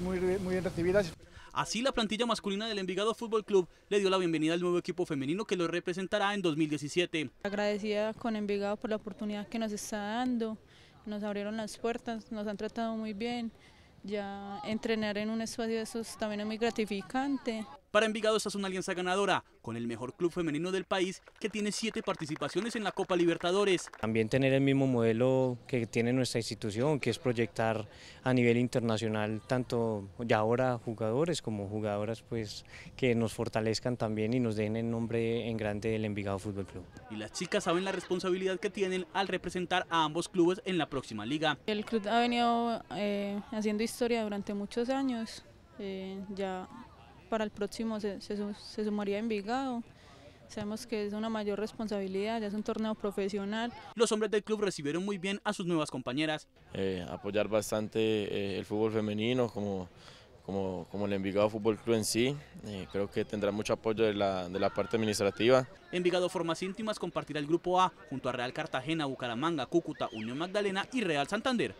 muy, muy bien Así, la plantilla masculina del Envigado Fútbol Club le dio la bienvenida al nuevo equipo femenino que lo representará en 2017. Agradecida con Envigado por la oportunidad que nos está dando, nos abrieron las puertas, nos han tratado muy bien, ya entrenar en un espacio de esos también es muy gratificante. Para Envigado esta es una alianza ganadora con el mejor club femenino del país que tiene siete participaciones en la Copa Libertadores. También tener el mismo modelo que tiene nuestra institución, que es proyectar a nivel internacional tanto ya ahora jugadores como jugadoras pues que nos fortalezcan también y nos den el nombre en grande del Envigado Fútbol Club. Y las chicas saben la responsabilidad que tienen al representar a ambos clubes en la próxima liga. El club ha venido eh, haciendo historia durante muchos años, eh, ya para el próximo se, sumaría Envigado. Sabemos que es una mayor responsabilidad, ya es un torneo profesional. Los hombres del club recibieron muy bien a sus nuevas compañeras. Eh, apoyar bastante eh, el fútbol femenino como, como, el Envigado Fútbol Club en sí. Eh, creo que tendrá mucho apoyo de la, de la parte administrativa. Envigado Formas Íntimas compartirá el Grupo A junto a Real Cartagena, Bucaramanga, Cúcuta, Unión Magdalena y Real Santander.